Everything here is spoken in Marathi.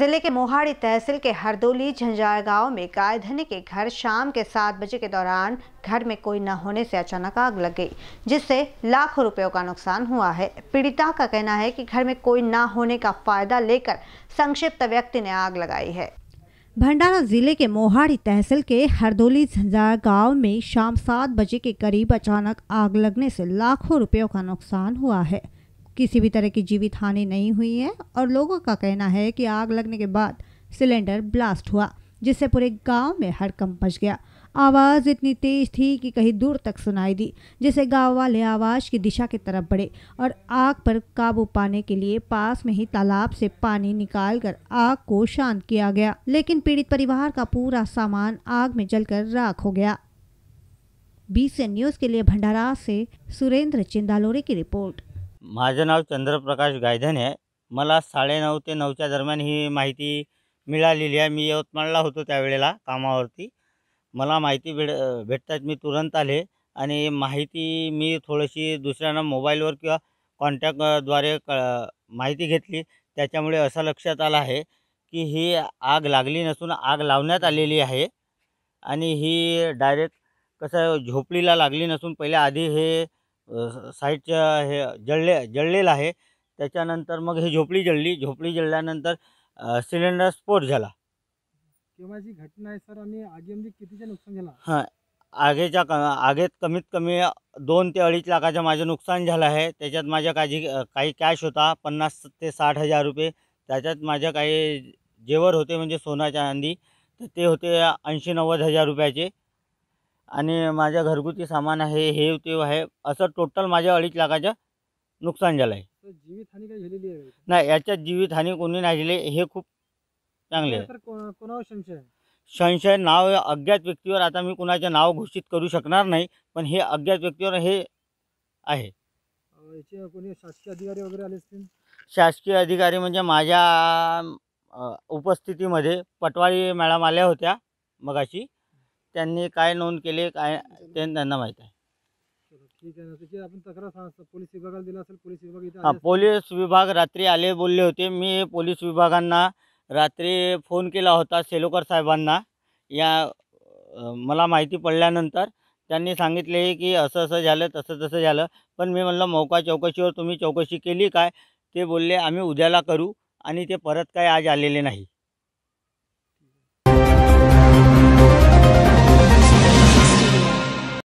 जिले के मोहाड़ी तहसील के हरदोली झंझार गांव में गाय धनी के घर शाम के सात बजे के दौरान घर में कोई न होने से अचानक आग लग गई जिससे लाखों रुपयों का नुकसान हुआ है पीड़िता का कहना है कि घर में कोई न होने का फायदा लेकर संक्षिप्त व्यक्ति ने आग लगाई है भंडारा जिले के मोहाड़ी तहसील के हरदोली झंझार गांव में शाम सात बजे के करीब अचानक आग लगने से लाखों रुपयों का नुकसान हुआ है किसी भी तरह की जीवित हानि नहीं हुई है और लोगों का कहना है कि आग लगने के बाद सिलेंडर ब्लास्ट हुआ जिससे पूरे गांव में हड़कंप बच गया आवाज़ इतनी तेज थी कि कहीं दूर तक सुनाई दी जिससे गांव वाले आवाज़ की दिशा की तरफ बढ़े और आग पर काबू पाने के लिए पास में ही तालाब से पानी निकालकर आग को शांत किया गया लेकिन पीड़ित परिवार का पूरा सामान आग में जलकर राख हो गया बीस न्यूज़ के लिए भंडारा से सुरेंद्र चिंदालोरे की रिपोर्ट माझं नाव चंद्रप्रकाश गायधन आहे मला साडेनऊ ते नऊच्या दरम्यान ही माहिती मिळालेली आहे मी यवतमाळला होतो त्यावेळेला कामावरती मला माहिती भेट भेटतात मी तुरंत आले आणि माहिती मी थोडीशी दुसऱ्यांना मोबाईलवर किंवा कॉन्टॅक्टद्वारे क माहिती घेतली त्याच्यामुळे असं लक्षात आलं आहे की ही आग लागली नसून आग लावण्यात आलेली आहे आणि ही डायरेक्ट कसं झोपडीला लागली नसून पहिले आधी हे साईडच्या हे जळले जळलेलं आहे त्याच्यानंतर मग हे झोपडी जळली झोपडी जळल्यानंतर सिलेंडर स्फोट झाला किंवा घटना आहे सर आणि आगीमध्ये म्हणजे कितीचं नुकसान हां आगेच्या क आगेत कमीत कमी दोन ते अडीच लाखाचं माझं नुकसान झालं आहे त्याच्यात माझ्या काही काही कॅश होता पन्नास ते साठ हजार रुपये त्याच्यात माझ्या काही जेवर होते म्हणजे सोना चांदी तर ते होते ऐंशी नव्वद हजार रुपयाचे आणि माझ्या घरगुती सामान आहे हे ते आहे असं टोटल माझ्या अडीच लाखाचं नुकसान झालं आहे जीवितहानी काय झालेली आहे नाही याच्यात जीवितहानी कोणी नाही झाली हे खूप चांगले आहे संशय संशय नाव अज्ञात व्यक्तीवर आता मी कुणाचे नाव घोषित करू शकणार नाही पण हे अज्ञात व्यक्तीवर हे आहे कोणी शासकीय अधिकारी वगैरे आले असतील शासकीय अधिकारी म्हणजे माझ्या उपस्थितीमध्ये पटवारी मॅडम आल्या होत्या मगाशी त्यांनी काय नोंद केले काय ते त्यांना माहीत आहे ठीक आहे ना पोलीस विभाग हा पोलीस विभाग रात्री आले बोलले होते मी पोलीस विभागांना रात्री फोन केला होता सेलोकर साहेबांना या मला माहिती पडल्यानंतर त्यांनी सांगितले की असं असं झालं तसं तसं झालं पण मी म्हणलं मौका चौकशीवर तुम्ही चौकशी केली काय ते बोलले आम्ही उद्याला करू आणि ते परत काय आज आलेले नाही